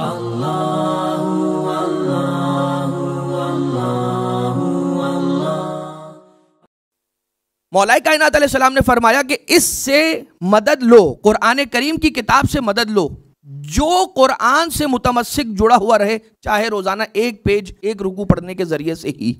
मौलाई कायनात सलाम ने फरमाया कि इससे मदद लो कुरान करीम की किताब से मदद लो जो कुरान से मुतमसिक जुड़ा हुआ रहे चाहे रोजाना एक पेज एक रुकू पढ़ने के जरिए से ही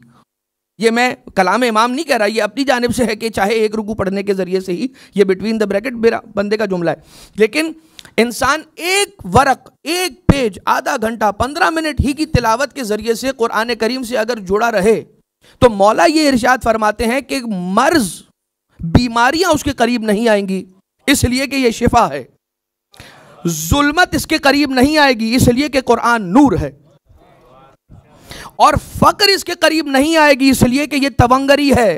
ये मैं कलाम इमाम नहीं कह रहा ये अपनी जानब से है कि चाहे एक रुकू पढ़ने के ज़रिए से ही ये बिटवीन द ब्रैकेट मेरा बंदे का जुमला है लेकिन इंसान एक वरक एक पेज आधा घंटा पंद्रह मिनट ही की तिलावत के ज़रिए से क़ुरान करीम से अगर जुड़ा रहे तो मौला ये इर्शाद फरमाते हैं कि मर्ज बीमारियां उसके करीब नहीं आएंगी इसलिए कि यह शिफा है जुलमत इसके करीब नहीं आएगी इसलिए कि कुरान नूर है और फकर इसके करीब नहीं आएगी इसलिए कि ये तवंगरी है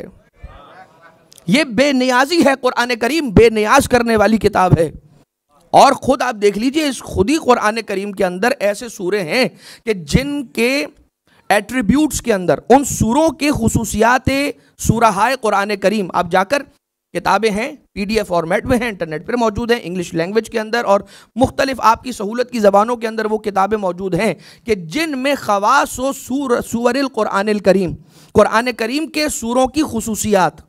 ये बेनियाजी है कुरान करीम बेनियाज करने वाली किताब है और ख़ुद आप देख लीजिए इस खुद ही कुरान करीम के अंदर ऐसे सूरे हैं कि जिनके एट्रीब्यूट्स के अंदर उन सूरों के खसूसियात सूरहाय कुरान करीम आप जाकर किताबें हैं पीडीएफ फॉर्मेट में हैं इंटरनेट पर मौजूद हैं इंग्लिश लैंग्वेज के अंदर और मुख्तलिफ आपकी सहूलत की ज़बानों के अंदर वो किताबें मौजूद हैं कि जिन में खवास सूर सूर कुरान करीम कुरान करीम के सूरों की खसूसियात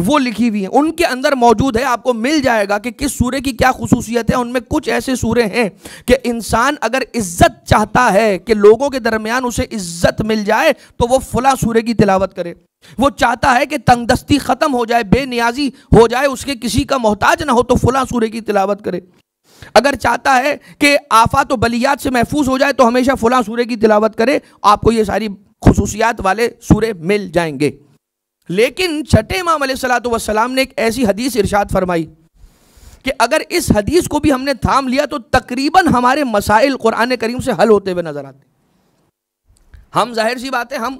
वो लिखी हुई है उनके अंदर मौजूद है आपको मिल जाएगा कि किस सूर्य की क्या खसूसियत है उनमें कुछ ऐसे सूर्य हैं कि इंसान अगर इज्जत चाहता है कि लोगों के दरमियान उसे इज्जत मिल जाए तो वो फुला सूर्य की तिलावत करे वो चाहता है कि तंगदस्ती ख़त्म हो जाए बेनियाजी हो जाए उसके किसी का मोहताज ना हो तो फुला सूर्य की तिलावत करे अगर चाहता है कि आफात तो बलियात से महफूज हो जाए तो हमेशा फुला सूर्य की तिलावत करे आपको ये सारी खसूसियात वाले सूर्य मिल जाएंगे लेकिन छठे इमाम सलाम ने एक ऐसी हदीस इरशाद फरमाई कि अगर इस हदीस को भी हमने थाम लिया तो तकरीबन हमारे मसाइल कुरान करीम से हल होते हुए नज़र आते हम जाहिर सी बात है हम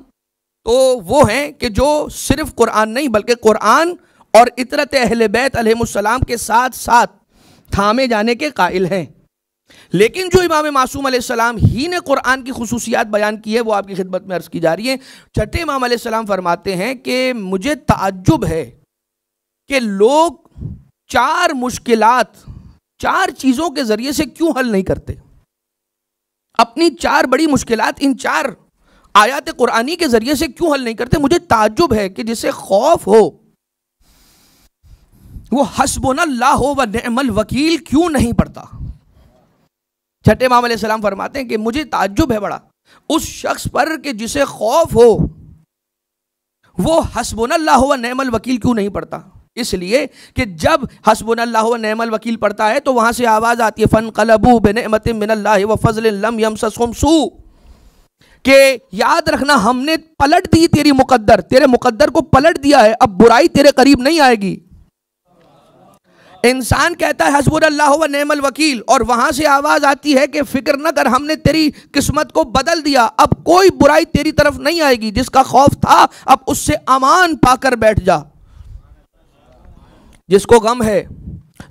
तो वो हैं कि जो सिर्फ कुरान नहीं बल्कि कुरान और इतरत अहल बैत अलहसलाम के साथ साथ थामे जाने के कायल हैं लेकिन जो इमाम मासूम सलाम ही ने कुरान की खसूसियात बयान की है वो आपकी खिदमत में अर्ज़ की जा रही है छठे इमाम सलाम फरमाते हैं कि मुझे ताज्जुब है कि लोग चार मुश्किल चार चीज़ों के ज़रिए से क्यों हल नहीं करते अपनी चार बड़ी मुश्किल इन चार आयात कुरानी के ज़रिए से क्यों हल नहीं करते मुझे ताज्जुब है कि जिसे खौफ हो वो हसबोन ला हो व वकील क्यों नहीं पड़ता छठे माम सलाम फरमाते हैं कि मुझे ताज्जुब है बड़ा उस शख्स पर कि जिसे खौफ हो वो हसबुनल्ला नैमल वकील क्यों नहीं पढ़ता इसलिए कि जब हसबुनल्ला नैमल वकील पढ़ता है तो वहां से आवाज़ आती है फ़न कलबू बिन मिनल्ला व फजल लम यम के याद रखना हमने पलट दी तेरी मुकद्दर तेरे मुकद्दर को पलट दिया है अब बुराई तेरे करीब नहीं आएगी इंसान कहता है हसबुर अल्लाह व नमल वकील और वहाँ से आवाज़ आती है कि फ़िक्र न कर हमने तेरी किस्मत को बदल दिया अब कोई बुराई तेरी तरफ नहीं आएगी जिसका खौफ था अब उससे अमान पाकर बैठ जा जिसको गम है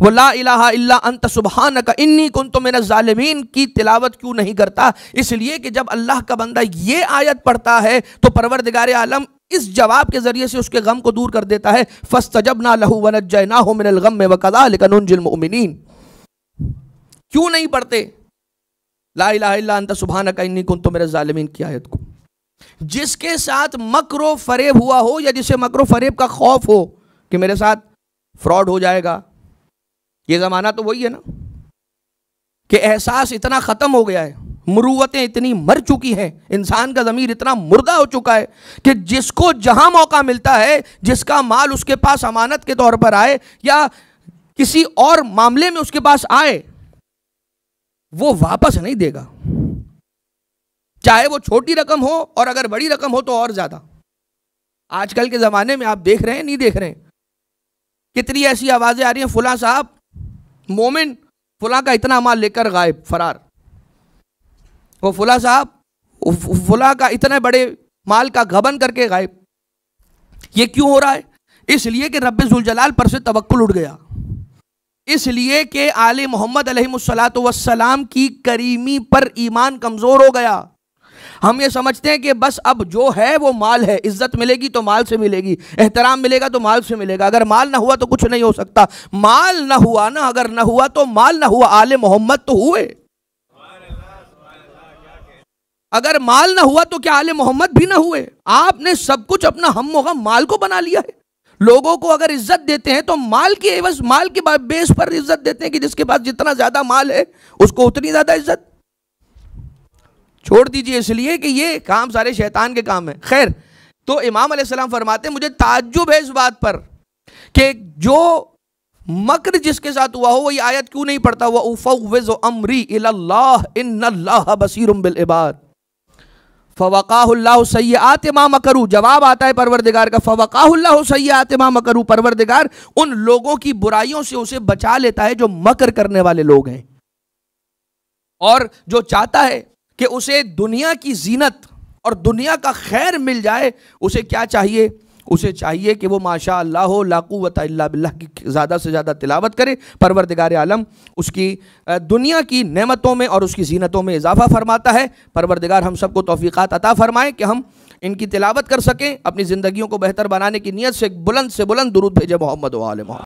वो ला इलाहा इल्ला अंत सुबहान का इन्नी कुन तो मेरा ालमीन की तिलावत क्यों नहीं करता इसलिए कि जब अल्लाह का बंदा ये आयत पढ़ता है तो परवरदिगार आलम इस जवाब के ज़रिए से उसके गम को दूर कर देता है फस तजब ना लहू वन जय ना हो मिनल गम में वकदा लेकिन उन जिलमिन क्यों नहीं पढ़ते ला ला लाला सुबहाना का इन्नी कुन तो मेरे जालमीन की आयत को जिसके साथ मकरो फरेब हुआ हो या जिसे मकरो फरेब का खौफ हो कि मेरे साथ फ्रॉड हो जाएगा ये ज़माना तो वही है ना कि एहसास इतना ख़त्म हो गया है मुरुवतें इतनी मर चुकी हैं इंसान का ज़मीर इतना मुर्दा हो चुका है कि जिसको जहाँ मौका मिलता है जिसका माल उसके पास अमानत के तौर पर आए या किसी और मामले में उसके पास आए वो वापस नहीं देगा चाहे वो छोटी रकम हो और अगर बड़ी रकम हो तो और ज़्यादा आजकल के ज़माने में आप देख रहे हैं नहीं देख रहे हैं कितनी ऐसी आवाज़ें आ रही हैं फुला साहब मोमिन फुला का इतना माल लेकर गायब फरार वो फुला साहब फुला का इतने बड़े माल का गबन करके गायब ये क्यों हो रहा है इसलिए कि रब जलाल पर से तवक्ल उठ गया इसलिए कि आल मोहम्मद वसलाम की करीमी पर ईमान कमज़ोर हो गया हम ये समझते हैं कि बस अब जो है वो माल है इज्जत मिलेगी तो माल से मिलेगी एहतराम मिलेगा तो माल से मिलेगा अगर माल ना हुआ तो कुछ नहीं हो सकता माल ना हुआ ना अगर ना हुआ तो माल ना हुआ आल मोहम्मद तो हुए अगर माल ना हुआ तो क्या आले मोहम्मद भी ना हुए आपने सब कुछ अपना हम गम माल को बना लिया है लोगों को अगर इज्जत देते हैं तो माल की एवज माल के बेस पर इज्जत देते हैं कि जिसके पास जितना ज्यादा माल है उसको उतनी ज्यादा इज्जत छोड़ दीजिए इसलिए कि ये काम सारे शैतान के काम है खैर तो इमाम सलाम फरमाते मुझे ताज्जुब है इस बात पर कि जो मकर जिसके साथ हुआ हो वो ये आयत क्यों नहीं पड़ता हुआ उफ़ अमरी इल्लाह बिल इबाद फ़वाक़ाल्ला सयात माँ मकरू जवाब आता है परवरदिगार का फ़वाक़ाल्ला सयात माँ मकरू परवरदिगार उन लोगों की बुराइयों से उसे बचा लेता है जो मकर करने वाले लोग हैं और जो चाहता है कि उसे दुनिया की जीनत और दुनिया का खैर मिल जाए उसे क्या चाहिए उसे चाहिए कि वो माशा अल्लाह हो लाकूवत बिल्ला की ज़्यादा से ज़्यादा तिलावत करे परवरदगार आलम उसकी दुनिया की नेमतों में और उसकी जीनतों में इजाफ़ा फरमाता है परवरदगार हम सबको तोफ़ीक़ात अता फ़रमाएँ कि हम इनकी तिलावत कर सकें अपनी ज़िंदगियों को बेहतर बनाने की नीयत से बुलंद से बुलंद दुरुद भेजे मोहम्मद वाल मोहम्मद